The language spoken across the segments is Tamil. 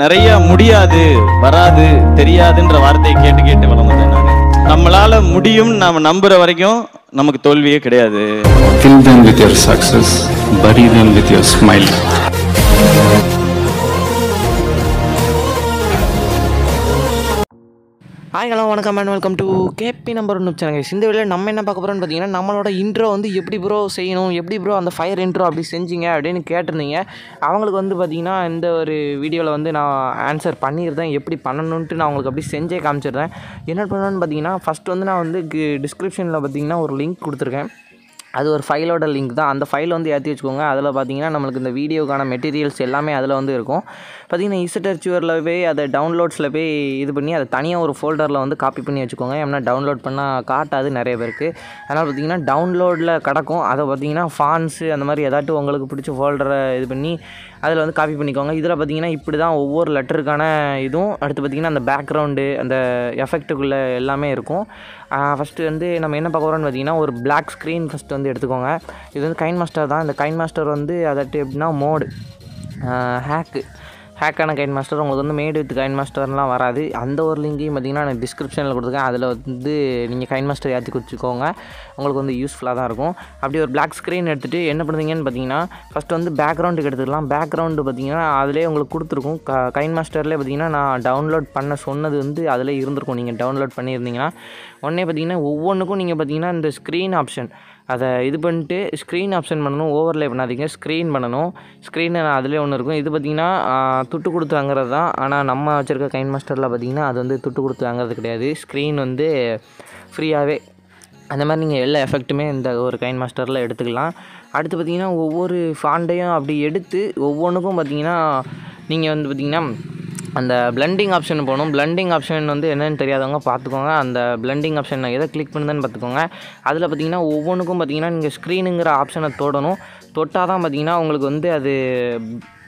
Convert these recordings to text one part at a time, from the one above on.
நிறைய முடியாது வராது தெரியாதுன்ற வார்த்தையை கேட்டு கேட்டு வளர்ந்தேன் நான் நம்மளால முடியும் நாம நம்புற வரைக்கும் நமக்கு தோல்வியே கிடையாது Kill them with your hi hello வணக்கம் and welcome to KP number ஒன்று சேனல் இந்த வீடியோ நம்ம என்ன பார்க்க போகிறோம்னு பார்த்தீங்கன்னா நம்மளோட இன்ட்ரோ வந்து எப்படி ப்ரோ செய்யணும் எப்படி ப்ரோ அந்த ஃபயர் இன்ட்ரோ அப்படி செஞ்சீங்க அப்படின்னு கேட்டிருந்தீங்க அவங்களுக்கு வந்து பார்த்திங்கன்னா இந்த ஒரு வீடியோவில் வந்து நான் ஆன்சர் பண்ணியிருந்தேன் எப்படி பண்ணணுன்ட்டு நான் உங்களுக்கு அப்படி செஞ்சே காமிச்சிடுறேன் என்ன பண்ணணும்னு பார்த்தீங்கன்னா ஃபஸ்ட் வந்து நான் வந்து டிஸ்கிரிப்ஷனில் பார்த்தீங்கன்னா ஒரு லிங்க் கொடுத்துருக்கேன் அது ஒரு ஃபைலோட லிங்க் தான் அந்த ஃபைல் வந்து ஏற்றி வச்சுக்கோங்க அதில் பார்த்தீங்கன்னா நம்மளுக்கு இந்த வீடியோக்கான மெட்டீரியல்ஸ் எல்லாமே அதில் வந்து இருக்கும் பார்த்தீங்கன்னா இசட்டர்ச்சுவரில் போய் அதை டவுன்லோட்ஸில் போய் இது பண்ணி அதை தனியாக ஒரு ஃபோல்டரில் வந்து காப்பி பண்ணி வச்சுக்கோங்க ஏன்னா டவுன்லோட் பண்ணால் காட்டாது நிறைய பேருக்கு அதனால் பார்த்தீங்கன்னா டவுன்லோடில் கிடக்கும் அதை பார்த்தீங்கன்னா ஃபான்ஸு அந்த மாதிரி ஏதாட்டும் உங்களுக்கு பிடிச்ச ஃபோல்டரை இது பண்ணி அதில் வந்து காப்பி பண்ணிக்கோங்க இதில் பார்த்தீங்கன்னா இப்படி தான் ஒவ்வொரு லெட்டருக்கான இதுவும் அடுத்து பார்த்திங்கன்னா அந்த பேக்ரவுண்டு அந்த எஃபெக்ட்டுக்குள்ளே எல்லாமே இருக்கும் ஃபஸ்ட்டு வந்து நம்ம என்ன பார்க்க போகிறோம்னு பார்த்தீங்கன்னா ஒரு பிளாக் ஸ்க்ரீன் ஃபஸ்ட்டு வந்து எடுத்துக்கோங்க இது வந்து கைன் மாஸ்டர் தான் இந்த கைன் மாஸ்டர் வந்து அதட்டு எப்படின்னா மோடு ஹேக்கு ஹேக்கான கைன் மாஸ்டர் உங்களுக்கு வந்து மேடு வித் கைன் மாஸ்டர்லாம் வராது அந்த ஒரு லிங்கையும் பார்த்திங்கன்னா நான் டிஸ்கிரிப்ஷனில் கொடுத்துருக்கேன் அதில் வந்து நீங்கள் கைன் மாஸ்டர் ஏற்றி குடிச்சிக்கோங்க உங்களுக்கு வந்து யூஸ்ஃபுல்லாக தான் இருக்கும் அப்படி ஒரு பிளாக் ஸ்க்ரீன் எடுத்துகிட்டு என்ன பண்ணுறீங்கன்னு பார்த்தீங்கன்னா ஃபஸ்ட்டு வந்து பேக்ரவுண்டுக்கு எடுத்துக்கலாம் பேக்ரவுண்டு பார்த்தீங்கன்னா அதிலே உங்களுக்கு கொடுத்துருக்கும் கைன் மாஸ்டரில் பார்த்தீங்கன்னா நான் டவுன்லோட் பண்ண சொன்னது வந்து அதில் இருந்திருக்கும் நீங்கள் டவுன்லோட் பண்ணியிருந்தீங்கன்னா உடனே பார்த்தீங்கன்னா ஒவ்வொன்றுக்கும் நீங்கள் பார்த்தீங்கன்னா இந்த ஸ்க்ரீன் ஆப்ஷன் அதை இது பண்ணிட்டு ஸ்க்ரீன் ஆப்ஷன் பண்ணணும் ஓவர்லே பண்ணாதீங்க ஸ்க்ரீன் பண்ணணும் ஸ்க்ரீன் அதிலே ஒன்று இருக்கும் இது பார்த்திங்கன்னா துட்டு கொடுத்து வாங்குறது தான் ஆனால் நம்ம வச்சுருக்க கைன் மாஸ்டரில் பார்த்திங்கன்னா அது வந்து துட்டு கொடுத்து வாங்குறது கிடையாது ஸ்க்ரீன் வந்து ஃப்ரீயாகவே அந்த மாதிரி நீங்கள் எல்லா எஃபெக்ட்டுமே இந்த ஒரு கைன் மாஸ்டரில் எடுத்துக்கலாம் அடுத்து பார்த்திங்கன்னா ஒவ்வொரு ஃபாண்டையும் அப்படி எடுத்து ஒவ்வொன்றுக்கும் பார்த்திங்கன்னா நீங்கள் வந்து பார்த்திங்கன்னா அந்த பிளண்டிங் ஆப்ஷன் போகணும் பிளண்டிங் ஆப்ஷன் வந்து என்னென்னு தெரியாதவங்க பார்த்துக்கோங்க அந்த பிளண்டிங் ஆப்ஷன் நான் எதை கிளிக் பண்ணுதுன்னு பார்த்துக்கோங்க அதில் பார்த்தீங்கன்னா ஒவ்வொன்றுக்கும் பார்த்தீங்கன்னா நீங்கள் ஸ்க்ரீனுங்கிற ஆப்ஷனை தொடணும் தொட்டால் தான் பார்த்தீங்கன்னா உங்களுக்கு வந்து அது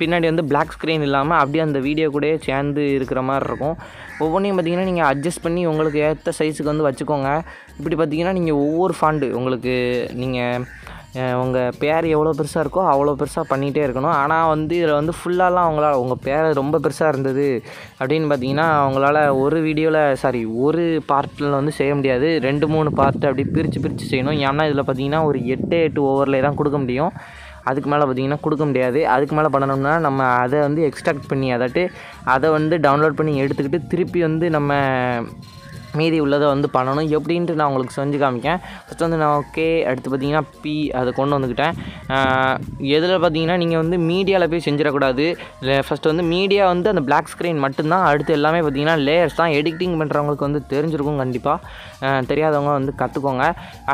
பின்னாடி வந்து பிளாக் ஸ்க்ரீன் இல்லாமல் அப்படியே அந்த வீடியோ கூட சேர்ந்து இருக்கிற மாதிரி இருக்கும் ஒவ்வொன்றையும் பார்த்தீங்கன்னா நீங்கள் அட்ஜஸ்ட் பண்ணி உங்களுக்கு ஏற்ற சைஸுக்கு வந்து வச்சுக்கோங்க இப்படி பார்த்தீங்கன்னா நீங்கள் ஒவ்வொரு ஃபாண்டு உங்களுக்கு நீங்கள் உங்கள் பேர் எவ்வளோ பெருசாக இருக்கோ அவ்வளோ பெருசாக பண்ணிகிட்டே இருக்கணும் ஆனால் வந்து இதில் வந்து ஃபுல்லாலாம் அவங்களால் உங்கள் பேர் ரொம்ப பெருசாக இருந்தது அப்படின்னு பார்த்தீங்கன்னா அவங்களால ஒரு வீடியோவில் சாரி ஒரு பார்ட்டில் வந்து செய்ய முடியாது ரெண்டு மூணு பார்ட் அப்படி பிரித்து பிரித்து செய்யணும் ஏன்னா இதில் பார்த்தீங்கன்னா ஒரு எட்டு எட்டு ஓவரில் தான் கொடுக்க முடியும் அதுக்கு மேலே பார்த்திங்கன்னா கொடுக்க முடியாது அதுக்கு மேலே பண்ணணும்னா நம்ம அதை வந்து எக்ஸ்ட்ராக்ட் பண்ணி அதாட்டு அதை வந்து டவுன்லோட் பண்ணி எடுத்துக்கிட்டு திருப்பி வந்து நம்ம மீதி உள்ளதை வந்து பண்ணணும் எப்படின்ட்டு நான் உங்களுக்கு செஞ்சு காமிக்கேன் ஃபஸ்ட் வந்து நான் ஓகே அடுத்து பார்த்தீங்கன்னா பி அதை கொண்டு வந்துக்கிட்டேன் எதில் பார்த்தீங்கன்னா நீங்கள் வந்து மீடியாவில் போய் செஞ்சிடக்கூடாது ஃபஸ்ட்டு வந்து மீடியா வந்து அந்த பிளாக் ஸ்க்ரீன் மட்டும்தான் அடுத்து எல்லாமே பார்த்தீங்கன்னா லேயர்ஸ் தான் எடிட்டிங் பண்ணுறவங்களுக்கு வந்து தெரிஞ்சிருக்கும் கண்டிப்பாக தெரியாதவங்க வந்து கற்றுக்கோங்க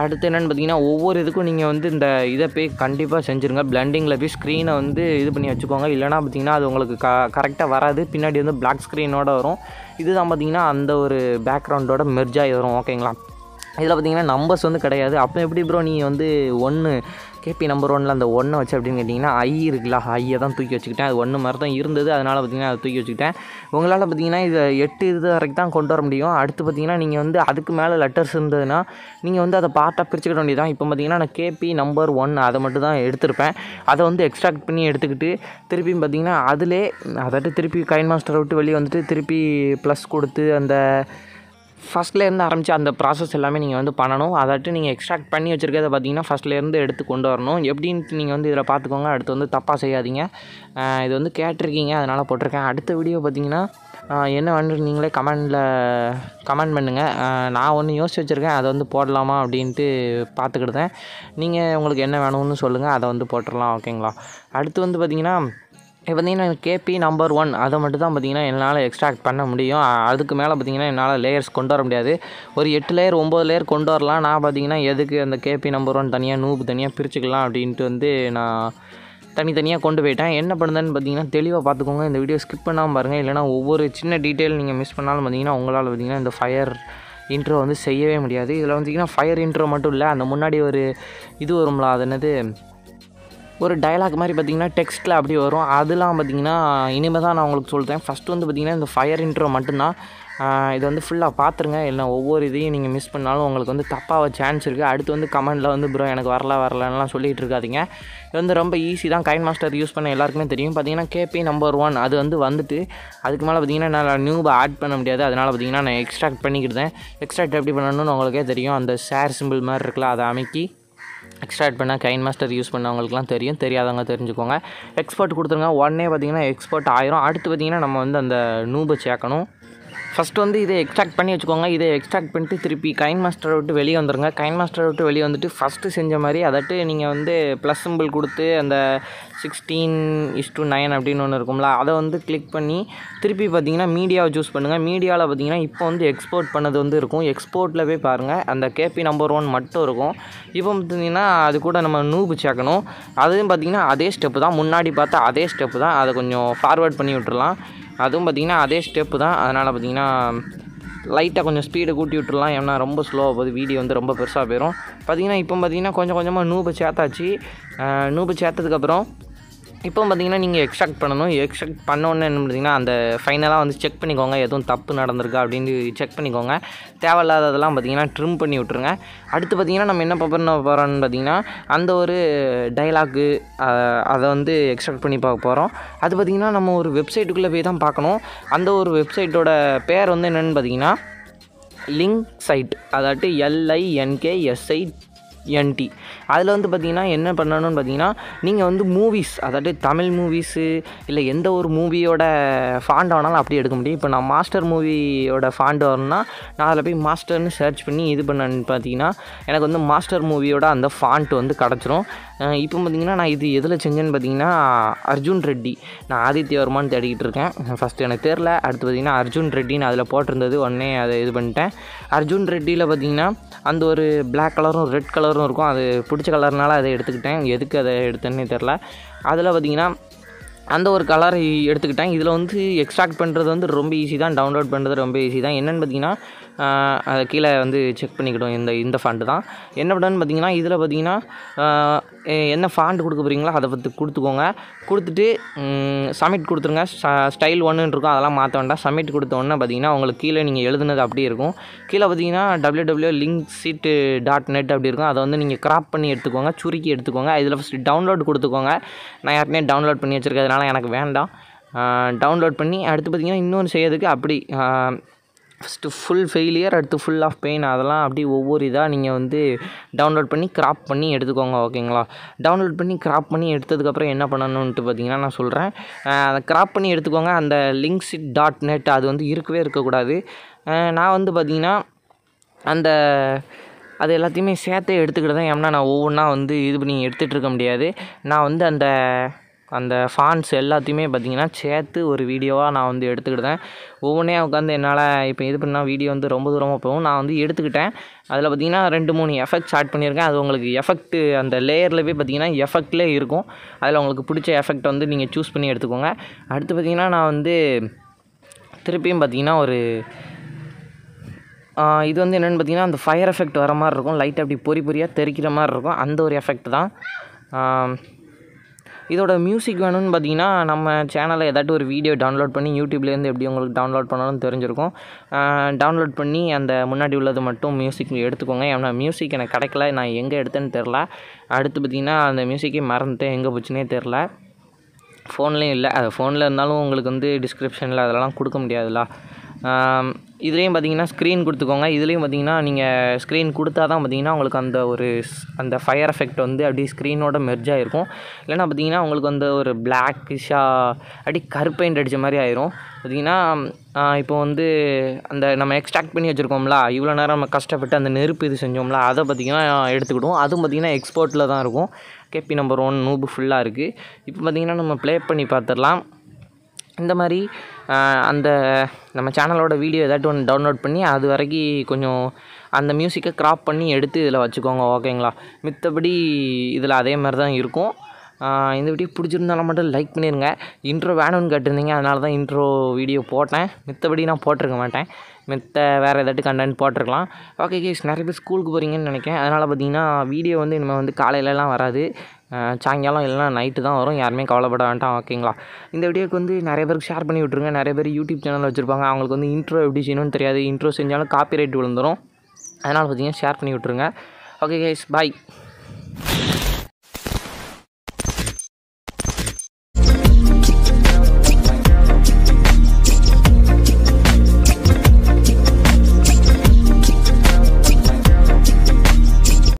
அடுத்து என்னென்னு பார்த்தீங்கன்னா ஒவ்வொரு இதுக்கும் நீங்கள் வந்து இந்த இதை போய் கண்டிப்பாக செஞ்சுருங்க பிளண்டிங்கில் போய் ஸ்க்ரீனை வந்து இது பண்ணி வச்சுக்கோங்க இல்லைனா பார்த்தீங்கன்னா அது உங்களுக்கு க கரெக்டாக வராது பின்னாடி வந்து பிளாக் ஸ்க்ரீனோட வரும் இதுதான் பார்த்தீங்கன்னா அந்த ஒரு பேக்ரவுண்டோட மெர்ஜாகி வரும் ஓகேங்களா இதில் பார்த்தீங்கன்னா நம்பர்ஸ் வந்து கிடையாது அப்போ எப்படி ப்ரோ நீ வந்து ஒன்று கேபி நம்பர் ஒன்ல அந்த ஒன்றை வச்சு அப்படின்னு கேட்டிங்கன்னா ஐ இருக்குல்ல ஐயை தான் தூக்கி வச்சுக்கிட்டேன் அது ஒன்று மாதிரி தான் இருந்தது அதனால் பார்த்தீங்கன்னா அதை தூக்கி வச்சுக்கிட்டேன் உங்களால் பார்த்தீங்கன்னா இதை எட்டு இது வரைக்கும் தான் கொண்டு வர முடியும் அடுத்து பார்த்தீங்கன்னா நீங்கள் வந்து அதுக்கு மேலே லெட்டர்ஸ் இருந்ததுன்னா நீங்கள் வந்து அதை பார்ட்டாக பிரிச்சுக்கிட வேண்டியது இப்போ பார்த்தீங்கன்னா நான் கேபி நம்பர் ஒன் அதை மட்டும் தான் எடுத்திருப்பேன் அதை வந்து எக்ஸ்ட்ராக்ட் பண்ணி எடுத்துக்கிட்டு திருப்பியும் பார்த்தீங்கன்னா அதிலே அதாட்டு திருப்பி கைன் மாஸ்டரை விட்டு வெளியே வந்துட்டு திருப்பி ப்ளஸ் கொடுத்து அந்த ஃபஸ்ட்லேருந்து ஆரம்பித்து அந்த ப்ராசஸ் எல்லாமே நீங்கள் வந்து பண்ணணும் அதாட்டு நீங்கள் எக்ஸ்ட்ராக்ட் பண்ணி வச்சுருக்கதை பார்த்தீங்கன்னா ஃபஸ்ட்லேருந்து எடுத்து கொண்டு வரணும் எப்படின்ட்டு நீங்கள் வந்து இதில் பார்த்துக்கோங்க அடுத்து வந்து தப்பாக செய்யாதீங்க இது வந்து கேட்டிருக்கீங்க அதனால் போட்டிருக்கேன் அடுத்த வீடியோ பார்த்தீங்கன்னா என்ன வந்துட்டு நீங்களே கமெண்டில் கமெண்ட் பண்ணுங்கள் நான் ஒன்று யோசிச்சு வச்சுருக்கேன் அதை வந்து போடலாமா அப்படின்ட்டு பார்த்துக்கிடுதேன் நீங்கள் உங்களுக்கு என்ன வேணும்னு சொல்லுங்கள் அதை வந்து போட்டுடலாம் ஓகேங்களா அடுத்து வந்து பார்த்திங்கன்னா இப்போ பார்த்தீங்கன்னா கேபி நம்பர் ஒன் அதை மட்டும் தான் பார்த்தீங்கன்னா என்னால் எக்ஸ்ட்ராக்ட் பண்ண முடியும் அதுக்கு மேலே பார்த்தீங்கன்னா என்னால் லேயர்ஸ் கொண்டு வர முடியாது ஒரு எட்டு லேயர் ஒம்பது லேயர் கொண்டு வரலாம் நான் பார்த்தீங்கன்னா எதுக்கு அந்த கேபி நம்பர் ஒன் தனியாக நூப்பு தனியாக பிரிச்சுக்கலாம் அப்படின்ட்டு வந்து நான் தனித்தனியாக கொண்டு போயிட்டேன் என்ன பண்ணுதுன்னு பார்த்தீங்கன்னா தெளிவாக பார்த்துக்கோங்க இந்த வீடியோ ஸ்கிப் பண்ணாமல் பாருங்கள் இல்லைனா ஒவ்வொரு சின்ன டீட்டெயில் நீங்கள் மிஸ் பண்ணாலும் பார்த்தீங்கன்னா உங்களால் பார்த்திங்கன்னா இந்த ஃபயர் இன்ட்ரோ வந்து செய்யவே முடியாது இதில் வந்துங்கன்னா ஃபயர் இன்ட்ரோ மட்டும் இல்லை அந்த முன்னாடி ஒரு இது வரும்ல அது என்னது ஒரு டைலாக் மாதிரி பார்த்தீங்கன்னா டெக்ஸ்ட்டில் அப்படி வரும் அதெலாம் பார்த்தீங்கன்னா இனிமேல் தான் நான் உங்களுக்கு சொல்கிறேன் ஃபஸ்ட்டு வந்து பார்த்திங்கன்னா இந்த ஃபயர் இன்ட்ரோ மட்டும்தான் இது வந்து ஃபுல்லாக பார்த்துருங்க இல்லை ஒவ்வொரு இதையும் நீங்கள் மிஸ் பண்ணாலும் உங்களுக்கு வந்து தப்பாக சான்ஸ் இருக்குது அடுத்து வந்து கமெண்டில் வந்து ப்ரோ எனக்கு வரல வரலன்னெலாம் சொல்லிகிட்டு இருக்காதிங்க இது வந்து ரொம்ப ஈஸி தான் கைன் மாஸ்டர் யூஸ் பண்ண எல்லாருக்குமே தெரியும் பார்த்திங்கன்னா கேபி நம்பர் ஒன் அது வந்து வந்துட்டு அதுக்கு மேலே பார்த்திங்கன்னா நான் நியூபை ஆட் பண்ண முடியாது அதனால் பார்த்திங்கன்னா நான் எக்ஸ்ட்ராக்ட் பண்ணிக்கிட்டேன் எக்ஸ்ட்ராக்ட் எப்படி பண்ணணும்னு உங்களுக்கே தெரியும் அந்த ஷேர் சிம்பிள் மாதிரி இருக்கலாம் அதை அமைக்கி எக்ஸ்ட்ராட் பண்ணால் கைன் மாஸ்டர் யூஸ் பண்ணவங்களுக்குலாம் தெரியும் தெரியாதவங்க தெரிஞ்சுக்கோங்க எக்ஸ்பர்ட் கொடுத்துருங்க உடனே பார்த்திங்கன்னா எக்ஸ்பர்ட் ஆயிரும் அடுத்து பார்த்திங்கன்னா நம்ம வந்து அந்த நூபை சேர்க்கணும் ஃபஸ்ட் வந்து இதை எக்ஸ்ட்ராக்ட் பண்ணி வச்சுக்கோங்க இதை எக்ஸ்ட்ராக்ட் பண்ணிட்டு திருப்பி கைன் மாஸ்டரை விட்டு வெளியே வந்துடுங்க கைன் மாஸ்டரை விட்டு வெளியே வந்துட்டு ஃபஸ்ட்டு செஞ்ச மாதிரி அதாட்டு நீங்கள் வந்து ப்ளஸ் சிம்பிள் கொடுத்து அந்த சிக்ஸ்டீன் இஸ் டூ நைன் அப்படின்னு ஒன்று இருக்கும்ல அதை வந்து கிளிக் பண்ணி திருப்பி பார்த்தீங்கன்னா மீடியாவை சூஸ் பண்ணுங்கள் மீடியாவில் பார்த்தீங்கன்னா இப்போ வந்து எக்ஸ்போர்ட் பண்ணது வந்து இருக்கும் எக்ஸ்போர்ட்டில் போய் பாருங்கள் அந்த கேபி நம்பர் ஒன் மட்டும் இருக்கும் இப்போ பார்த்தீங்கன்னா அது கூட நம்ம நூபு சேர்க்கணும் அதுவும் பார்த்தீங்கன்னா அதே ஸ்டெப்பு தான் முன்னாடி பார்த்தா அதே ஸ்டெப்பு தான் அதை கொஞ்சம் ஃபார்வேர்ட் பண்ணி விட்டுருலாம் அதுவும் பார்த்திங்கன்னா அதே ஸ்டெப்பு தான் அதனால் பார்த்திங்கன்னா லைட்டாக கொஞ்சம் ஸ்பீடை கூட்டி விட்டுருலாம் ஏன்னா ரொம்ப ஸ்லோவாக போகுது வீடியோ வந்து ரொம்ப பெருசாக போயிடும் பார்த்திங்கன்னா இப்போ பார்த்திங்கன்னா கொஞ்சம் கொஞ்சமாக நூபு சேர்த்தாச்சு நூபு சேர்த்ததுக்கப்புறம் இப்போ பார்த்தீங்கன்னா நீங்கள் எக்ஸ்ட்ராக்ட் பண்ணணும் எக்ஸ்ட்ராக்ட் பண்ணோன்னு என்ன பார்த்தீங்கன்னா அந்த ஃபைனலாக வந்து செக் பண்ணிக்கோங்க எதுவும் தப்பு நடந்திருக்கா அப்படின்னு செக் பண்ணிக்கோங்க தேவையில்லாததெல்லாம் பார்த்தீங்கன்னா ட்ரிம் பண்ணி விட்ருங்க அடுத்து பார்த்திங்கன்னா நம்ம என்ன பண்ண போகிறோம்னு பார்த்திங்கன்னா அந்த ஒரு டைலாக்கு அதை வந்து எக்ஸ்ட்ராக்ட் பண்ணி பார்க்க போகிறோம் அது பார்த்திங்கன்னா நம்ம ஒரு வெப்சைட்டுக்குள்ளே போய் தான் பார்க்கணும் அந்த ஒரு வெப்சைட்டோட பேர் வந்து என்னென்னு பார்த்திங்கன்னா லிங்க் சைட் அதாட்டு எல்ஐஎன்கே எஸ்ஐ என்டி அதில் வந்து பார்த்திங்கன்னா என்ன பண்ணணும்னு பார்த்தீங்கன்னா நீங்கள் வந்து மூவிஸ் அதாவது தமிழ் மூவிஸு இல்லை எந்த ஒரு மூவியோட ஃபாண்ட் ஆனாலும் அப்படி எடுக்க முடியும் இப்போ நான் மாஸ்டர் மூவியோட ஃபாண்ட் வரணும்னா நான் அதில் போய் மாஸ்டர்னு சர்ச் பண்ணி இது பண்ணேன்னு பார்த்தீங்கன்னா எனக்கு வந்து மாஸ்டர் மூவியோட அந்த ஃபாண்ட் வந்து கிடச்சிரும் இப்போ பார்த்திங்கன்னா நான் இது எதில் செஞ்சேன்னு பார்த்தீங்கன்னா அர்ஜுன் ரெட்டி நான் ஆதித்யவர்மான்னு தேடிக்கிட்டு இருக்கேன் ஃபஸ்ட்டு எனக்கு தெரில அடுத்து பார்த்திங்கன்னா அர்ஜுன் ரெட்டின்னு அதில் போட்டிருந்தது உடனே அதை இது பண்ணிட்டேன் அர்ஜுன் ரெட்டியில் பார்த்திங்கன்னா அந்த ஒரு பிளாக் கலரும் ரெட் கலரும் கலரும் இருக்கும் அது பிடிச்ச கலர்னால அதை எடுத்துக்கிட்டேன் எதுக்கு அதை எடுத்தேன்னு தெரில அதில் பார்த்திங்கன்னா அந்த ஒரு கலரை எடுத்துக்கிட்டேன் இதில் வந்து எக்ஸ்ட்ராக்ட் பண்ணுறது வந்து ரொம்ப ஈஸி தான் டவுன்லோட் பண்ணுறது ரொம்ப ஈஸி தான் என்னென்னு பார்த்தீங்கன்னா அதை கீழே வந்து செக் பண்ணிக்கிடும் இந்த இந்த ஃபாண்டு தான் என்ன பண்ணுன்னு பார்த்தீங்கன்னா இதில் பார்த்தீங்கன்னா என்ன ஃபாண்ட் கொடுக்க போகிறீங்களோ அதை பற்றி கொடுத்துக்கோங்க கொடுத்துட்டு சப்மிட் கொடுத்துருங்க ஸ்டைல் ஒன்றுன்னு இருக்கும் அதெல்லாம் மாற்ற வேண்டாம் சப்மிட் கொடுத்த உடனே பார்த்தீங்கன்னா உங்களுக்கு கீழே நீங்கள் எழுதுனது அப்படியே இருக்கும் கீழே பார்த்தீங்கன்னா W W link site dot net அப்படி இருக்கும் அதை வந்து நீங்கள் கிராப் பண்ணி எடுத்துக்கோங்க சுருக்கி எடுத்துக்கோங்க இதில் ஃபஸ்ட்டு டவுன்லோட் கொடுத்துக்கோங்க நான் ஏற்கனவே டவுன்லோட் பண்ணி வச்சுருக்கிறதுனால எனக்கு வேண்டாம் டவுன்லோட் பண்ணி அடுத்து பார்த்திங்கன்னா இன்னொன்று செய்யறதுக்கு அப்படி ஃபஸ்ட்டு ஃபுல் ஃபெயிலியர் அடுத்து ஃபுல் ஆஃப் பெயின் அதெல்லாம் அப்படியே ஒவ்வொரு இதாக நீங்கள் வந்து டவுன்லோட் பண்ணி கிராப் பண்ணி எடுத்துக்கோங்க ஓகேங்களா டவுன்லோட் பண்ணி கிராப் பண்ணி எடுத்ததுக்கப்புறம் என்ன பண்ணணுன்ட்டு பார்த்தீங்கன்னா நான் சொல்கிறேன் அதை கிராப் பண்ணி எடுத்துக்கோங்க அந்த லிங்க்ஸ் டாட் நெட் அது வந்து இருக்கவே இருக்கக்கூடாது நான் வந்து பார்த்திங்கன்னா அந்த அது எல்லாத்தையுமே சேர்த்தே எடுத்துக்கிட்டு தான் ஏன்னா நான் ஒவ்வொன்றா வந்து இது பண்ணி எடுத்துகிட்டு இருக்க முடியாது நான் வந்து அந்த அந்த ஃபான்ஸ் எல்லாத்தையுமே பார்த்திங்கன்னா சேர்த்து ஒரு வீடியோவாக நான் வந்து எடுத்துக்கிட்டேன் ஒவ்வொன்றே உட்காந்து என்னால் இப்போ இது பண்ணால் வீடியோ வந்து ரொம்ப தூரமாக போகும் நான் வந்து எடுத்துக்கிட்டேன் அதில் பார்த்திங்கன்னா ரெண்டு மூணு எஃபெக்ட்ஸ் ஆட் பண்ணியிருக்கேன் அது உங்களுக்கு எஃபெக்ட் அந்த லேயரில் போய் பார்த்திங்கன்னா எஃபெக்ட்லேயே இருக்கும் அதில் உங்களுக்கு பிடிச்ச எஃபெக்ட் வந்து நீங்கள் சூஸ் பண்ணி எடுத்துக்கோங்க அடுத்து பார்த்திங்கன்னா நான் வந்து திருப்பியும் பார்த்திங்கன்னா ஒரு இது வந்து என்னென்னு பார்த்திங்கன்னா அந்த ஃபயர் எஃபெக்ட் வர மாதிரி இருக்கும் லைட் அப்படி பொறி பொறியாக தெரிக்கிற மாதிரி இருக்கும் அந்த ஒரு எஃபெக்ட் தான் இதோட மியூசிக் வேணும்னு பார்த்தீங்கன்னா நம்ம சேனலில் ஏதாட்டும் ஒரு வீடியோ டவுன்லோட் பண்ணி யூடியூப்லேருந்து எப்படி உங்களுக்கு டவுன்லோட் பண்ணணும்னு தெரிஞ்சிருக்கும் டவுன்லோட் பண்ணி அந்த முன்னாடி உள்ளது மட்டும் மியூசிக் எடுத்துக்கோங்க ஏன்னா மியூசிக் எனக்கு கிடைக்கல நான் எங்கே எடுத்தேன்னு தெரில அடுத்து பார்த்திங்கன்னா அந்த மியூசிக்கே மறந்துட்டேன் எங்கே போச்சுன்னே தெரில ஃபோன்லேயும் இல்லை அது ஃபோனில் இருந்தாலும் உங்களுக்கு வந்து டிஸ்கிரிப்ஷனில் அதெல்லாம் கொடுக்க முடியாதுல்ல இதுலேயும் பார்த்தீங்கன்னா ஸ்க்ரீன் கொடுத்துக்கோங்க இதுலேயும் பார்த்தீங்கன்னா நீங்கள் ஸ்க்ரீன் கொடுத்தா தான் பார்த்தீங்கன்னா உங்களுக்கு அந்த ஒரு அந்த ஃபயர் எஃபெக்ட் வந்து அப்படியே ஸ்க்ரீனோட மெர்ஜ் ஆகிருக்கும் இல்லைனா பார்த்தீங்கன்னா உங்களுக்கு வந்து ஒரு பிளாக்கிஷாக அப்படி கருப்பெயிண்ட் அடித்த மாதிரி ஆயிரும் பார்த்தீங்கன்னா இப்போ வந்து அந்த நம்ம எக்ஸ்ட்ராக்ட் பண்ணி வச்சுருக்கோம்ல இவ்வளோ நேரம் நம்ம கஷ்டப்பட்டு அந்த நெருப்பு இது செஞ்சோம்ல அதை பார்த்திங்கன்னா எடுத்துக்கிடுவோம் அதுவும் பார்த்திங்கன்னா எக்ஸ்போர்ட்டில் தான் இருக்கும் கேபி நம்பர் ஒன் நூபு ஃபுல்லாக இருக்குது இப்போ பார்த்திங்கன்னா நம்ம ப்ளே பண்ணி பார்த்துடலாம் இந்த மாதிரி அந்த நம்ம சேனலோட வீடியோ ஏதாட்டும் ஒன்று டவுன்லோட் பண்ணி அது வரைக்கும் கொஞ்சம் அந்த மியூசிக்கை க்ராப் பண்ணி எடுத்து இதில் வச்சுக்கோங்க ஓகேங்களா மித்தபடி இதில் அதே மாதிரி தான் இருக்கும் இந்த வீடியோ பிடிச்சிருந்தாலும் மட்டும் லைக் பண்ணிடுங்க இன்ட்ரோ வேணும்னு கேட்டிருந்தீங்க அதனால தான் இன்ட்ரோ வீடியோ போட்டேன் மித்தபடி நான் போட்டிருக்க மாட்டேன் மித்த வேறு ஏதாட்டும் கண்டென்ட் போட்டிருக்கலாம் ஓகே கேஸ் நிறைய பேர் ஸ்கூலுக்கு போகிறீங்கன்னு நினைக்கிறேன் அதனால் பார்த்தீங்கன்னா வீடியோ வந்து இனிமேல் வந்து காலையிலலாம் வராது சாயங்காலம் இல்லைனா நைட்டு தான் வரும் யாருமே கவலைப்பட வேண்டாம் ஓகேங்களா இந்த வீடியோக்கு வந்து நிறைய பேருக்கு ஷேர் பண்ணி விட்ருங்க நிறைய பேர் யூடியூப் சேனல் வச்சுருப்பாங்க அவங்களுக்கு வந்து இன்ட்ரோ எப்படி செய்யணும்னு தெரியாது இன்ட்ரோ செஞ்சாலும் காப்பி ரைட் விழுந்துடும் அதனால் பார்த்தீங்கன்னா ஷேர் பண்ணி விட்ருங்க ஓகே கேஸ் பாய்